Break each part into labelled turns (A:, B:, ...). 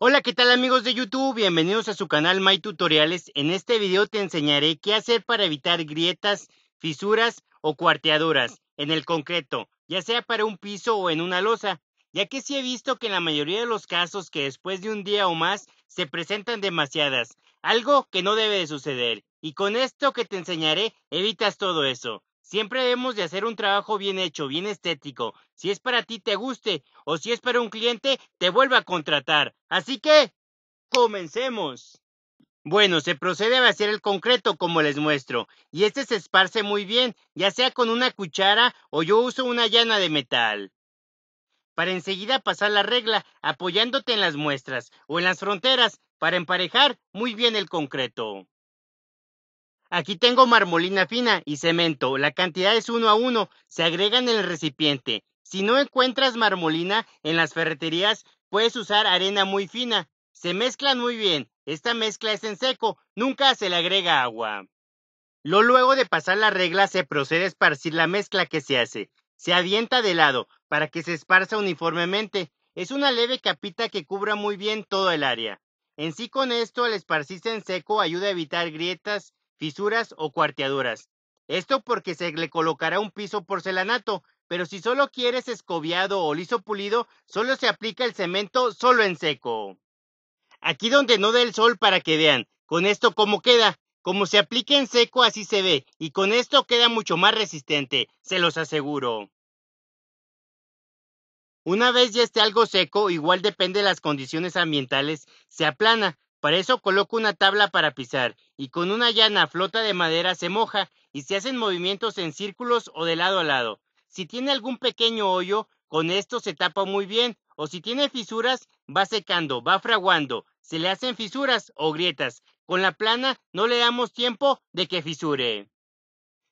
A: Hola, ¿qué tal amigos de YouTube? Bienvenidos a su canal My Tutoriales. En este video te enseñaré qué hacer para evitar grietas, fisuras o cuarteaduras en el concreto, ya sea para un piso o en una losa, ya que sí he visto que en la mayoría de los casos que después de un día o más se presentan demasiadas, algo que no debe de suceder. Y con esto que te enseñaré, evitas todo eso. Siempre debemos de hacer un trabajo bien hecho, bien estético. Si es para ti, te guste, o si es para un cliente, te vuelva a contratar. Así que, comencemos. Bueno, se procede a vaciar el concreto como les muestro, y este se esparce muy bien, ya sea con una cuchara o yo uso una llana de metal. Para enseguida pasar la regla, apoyándote en las muestras o en las fronteras, para emparejar muy bien el concreto. Aquí tengo marmolina fina y cemento. La cantidad es uno a uno. Se agrega en el recipiente. Si no encuentras marmolina en las ferreterías, puedes usar arena muy fina. Se mezclan muy bien. Esta mezcla es en seco. Nunca se le agrega agua. Lo luego de pasar la regla se procede a esparcir la mezcla que se hace. Se avienta de lado para que se esparza uniformemente. Es una leve capita que cubra muy bien todo el área. En sí con esto el esparcirse en seco ayuda a evitar grietas fisuras o cuarteaduras. Esto porque se le colocará un piso porcelanato, pero si solo quieres escobiado o liso pulido, solo se aplica el cemento solo en seco. Aquí donde no dé el sol para que vean, con esto cómo queda. Como se aplica en seco así se ve, y con esto queda mucho más resistente, se los aseguro. Una vez ya esté algo seco, igual depende de las condiciones ambientales, se aplana, para eso coloco una tabla para pisar y con una llana flota de madera se moja y se hacen movimientos en círculos o de lado a lado. Si tiene algún pequeño hoyo, con esto se tapa muy bien o si tiene fisuras, va secando, va fraguando, se le hacen fisuras o grietas. Con la plana no le damos tiempo de que fisure.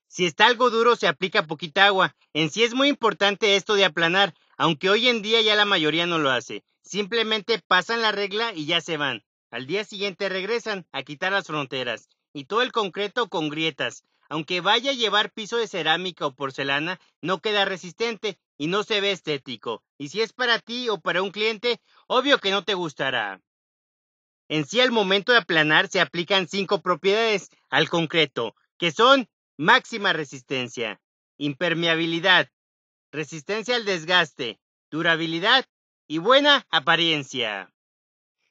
A: Si está algo duro se aplica poquita agua. En sí es muy importante esto de aplanar, aunque hoy en día ya la mayoría no lo hace. Simplemente pasan la regla y ya se van. Al día siguiente regresan a quitar las fronteras y todo el concreto con grietas. Aunque vaya a llevar piso de cerámica o porcelana, no queda resistente y no se ve estético. Y si es para ti o para un cliente, obvio que no te gustará. En sí, al momento de aplanar se aplican cinco propiedades al concreto, que son máxima resistencia, impermeabilidad, resistencia al desgaste, durabilidad y buena apariencia.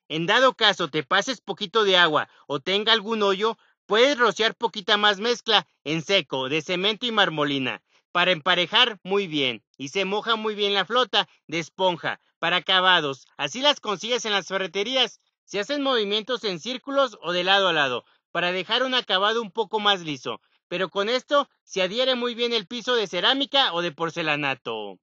A: En dado caso te pases poquito de agua o tenga algún hoyo, puedes rociar poquita más mezcla en seco de cemento y marmolina para emparejar muy bien y se moja muy bien la flota de esponja para acabados. Así las consigues en las ferreterías. Se hacen movimientos en círculos o de lado a lado para dejar un acabado un poco más liso, pero con esto se adhiere muy bien el piso de cerámica o de porcelanato.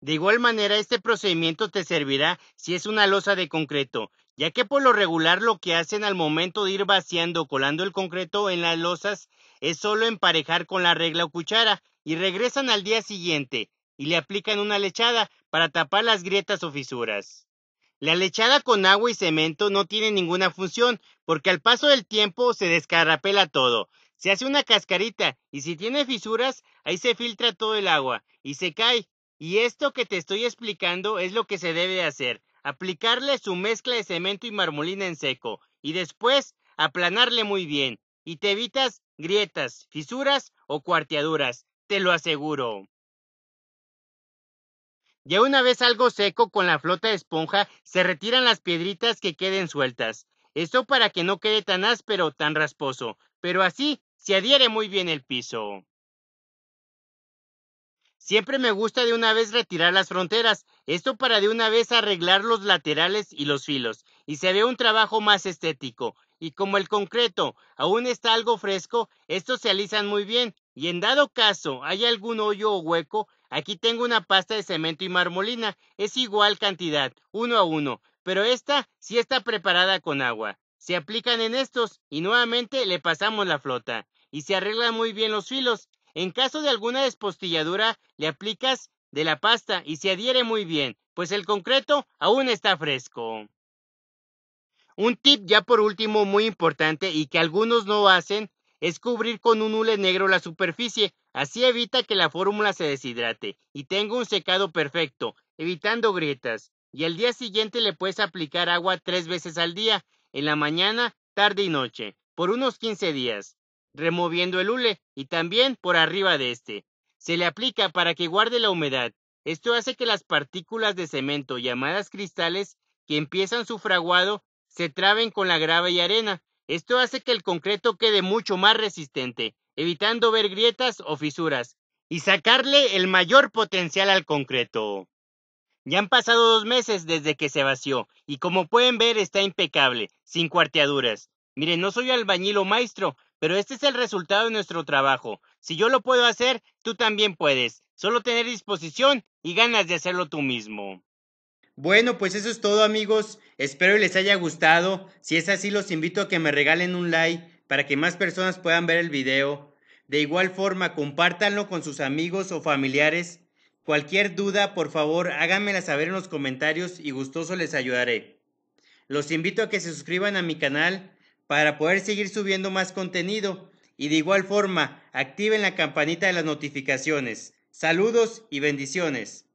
A: De igual manera, este procedimiento te servirá si es una losa de concreto, ya que por lo regular lo que hacen al momento de ir vaciando o colando el concreto en las losas es solo emparejar con la regla o cuchara y regresan al día siguiente y le aplican una lechada para tapar las grietas o fisuras. La lechada con agua y cemento no tiene ninguna función porque al paso del tiempo se descarrapela todo, se hace una cascarita y si tiene fisuras ahí se filtra todo el agua y se cae y esto que te estoy explicando es lo que se debe hacer. Aplicarle su mezcla de cemento y marmolina en seco y después aplanarle muy bien y te evitas grietas, fisuras o cuarteaduras, te lo aseguro. Ya una vez algo seco con la flota de esponja, se retiran las piedritas que queden sueltas. Esto para que no quede tan áspero, tan rasposo, pero así se adhiere muy bien el piso. Siempre me gusta de una vez retirar las fronteras, esto para de una vez arreglar los laterales y los filos, y se ve un trabajo más estético. Y como el concreto aún está algo fresco, estos se alisan muy bien, y en dado caso hay algún hoyo o hueco, aquí tengo una pasta de cemento y marmolina, es igual cantidad, uno a uno, pero esta sí está preparada con agua. Se aplican en estos, y nuevamente le pasamos la flota, y se arreglan muy bien los filos, en caso de alguna despostilladura, le aplicas de la pasta y se adhiere muy bien, pues el concreto aún está fresco. Un tip ya por último muy importante y que algunos no hacen es cubrir con un hule negro la superficie, así evita que la fórmula se deshidrate y tenga un secado perfecto, evitando grietas. Y al día siguiente le puedes aplicar agua tres veces al día, en la mañana, tarde y noche, por unos 15 días removiendo el hule y también por arriba de este. Se le aplica para que guarde la humedad. Esto hace que las partículas de cemento llamadas cristales que empiezan su fraguado se traben con la grava y arena. Esto hace que el concreto quede mucho más resistente, evitando ver grietas o fisuras y sacarle el mayor potencial al concreto. Ya han pasado dos meses desde que se vació y como pueden ver está impecable, sin cuarteaduras. Miren, no soy albañil o maestro, pero este es el resultado de nuestro trabajo. Si yo lo puedo hacer, tú también puedes. Solo tener disposición y ganas de hacerlo tú mismo. Bueno, pues eso es todo amigos. Espero les haya gustado. Si es así, los invito a que me regalen un like para que más personas puedan ver el video. De igual forma, compártanlo con sus amigos o familiares. Cualquier duda, por favor, háganmela saber en los comentarios y gustoso les ayudaré. Los invito a que se suscriban a mi canal para poder seguir subiendo más contenido y de igual forma activen la campanita de las notificaciones. Saludos y bendiciones.